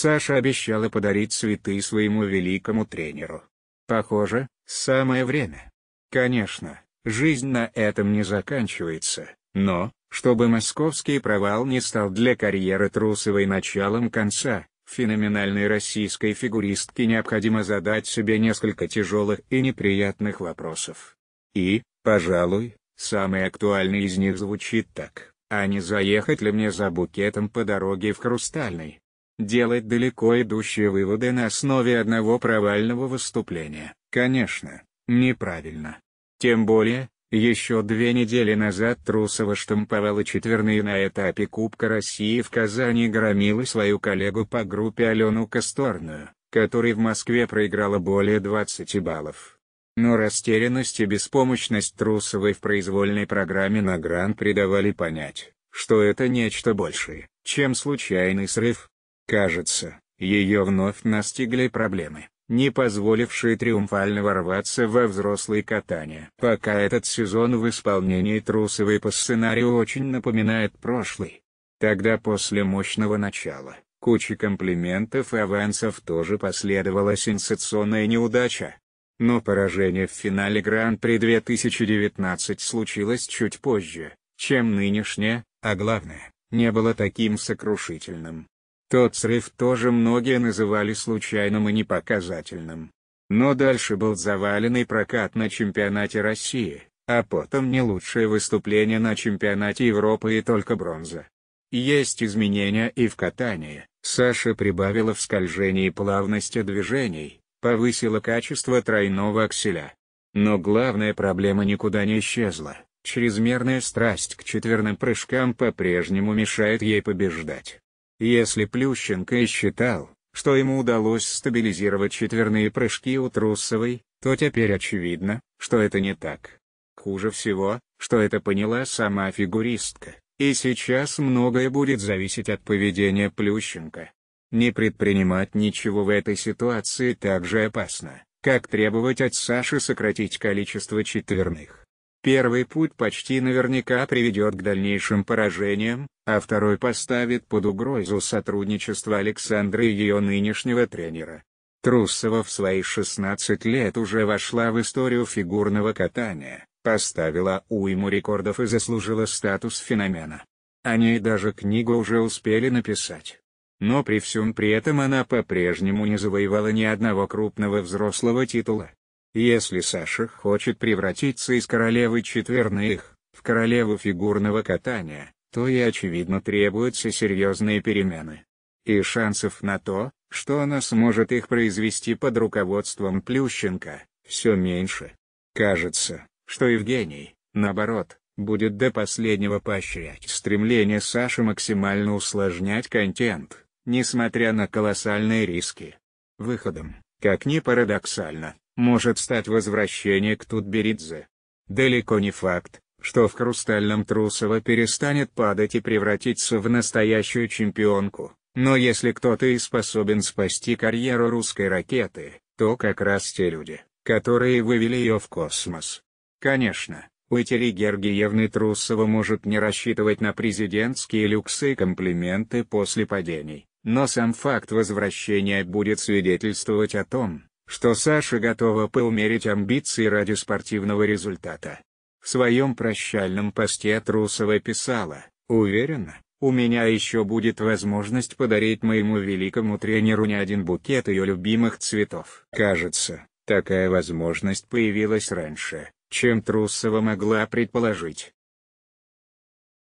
Саша обещала подарить цветы своему великому тренеру. Похоже, самое время. Конечно, жизнь на этом не заканчивается, но, чтобы московский провал не стал для карьеры Трусовой началом конца, феноменальной российской фигуристке необходимо задать себе несколько тяжелых и неприятных вопросов. И, пожалуй, самый актуальный из них звучит так, а не заехать ли мне за букетом по дороге в Хрустальный? делать далеко идущие выводы на основе одного провального выступления, конечно, неправильно. Тем более, еще две недели назад Трусова штамповала четверные на этапе Кубка России в Казани громила свою коллегу по группе Алену Косторную, которой в Москве проиграла более 20 баллов. Но растерянность и беспомощность Трусовой в произвольной программе на Гран придавали понять, что это нечто большее, чем случайный срыв, Кажется, ее вновь настигли проблемы, не позволившие триумфально ворваться во взрослые катания. Пока этот сезон в исполнении трусовой по сценарию очень напоминает прошлый. Тогда после мощного начала, кучи комплиментов и авансов тоже последовала сенсационная неудача. Но поражение в финале Гран-при 2019 случилось чуть позже, чем нынешнее, а главное, не было таким сокрушительным. Тот срыв тоже многие называли случайным и непоказательным. Но дальше был заваленный прокат на чемпионате России, а потом не лучшее выступление на чемпионате Европы и только бронза. Есть изменения и в катании. Саша прибавила в скольжении плавности движений, повысила качество тройного акселя. Но главная проблема никуда не исчезла. Чрезмерная страсть к четверным прыжкам по-прежнему мешает ей побеждать. Если Плющенко и считал, что ему удалось стабилизировать четверные прыжки у Трусовой, то теперь очевидно, что это не так. Хуже всего, что это поняла сама фигуристка, и сейчас многое будет зависеть от поведения Плющенко. Не предпринимать ничего в этой ситуации так же опасно, как требовать от Саши сократить количество четверных. Первый путь почти наверняка приведет к дальнейшим поражениям, а второй поставит под угрозу сотрудничество Александры и ее нынешнего тренера. Трусова в свои 16 лет уже вошла в историю фигурного катания, поставила уйму рекордов и заслужила статус феномена. О ней даже книгу уже успели написать. Но при всем при этом она по-прежнему не завоевала ни одного крупного взрослого титула. Если Саша хочет превратиться из королевы четверных в королеву фигурного катания, то и очевидно требуются серьезные перемены. И шансов на то, что она сможет их произвести под руководством Плющенко, все меньше. Кажется, что Евгений, наоборот, будет до последнего поощрять стремление Саши максимально усложнять контент, несмотря на колоссальные риски. Выходом, как ни парадоксально, может стать возвращение к Тутберидзе. Далеко не факт, что в Хрустальном Трусова перестанет падать и превратиться в настоящую чемпионку, но если кто-то и способен спасти карьеру русской ракеты, то как раз те люди, которые вывели ее в космос. Конечно, у Уйтери Гергиевны Трусова может не рассчитывать на президентские люксы и комплименты после падений, но сам факт возвращения будет свидетельствовать о том, что Саша готова поумерить амбиции ради спортивного результата. В своем прощальном посте Трусова писала, «Уверена, у меня еще будет возможность подарить моему великому тренеру не один букет ее любимых цветов». Кажется, такая возможность появилась раньше, чем Трусова могла предположить.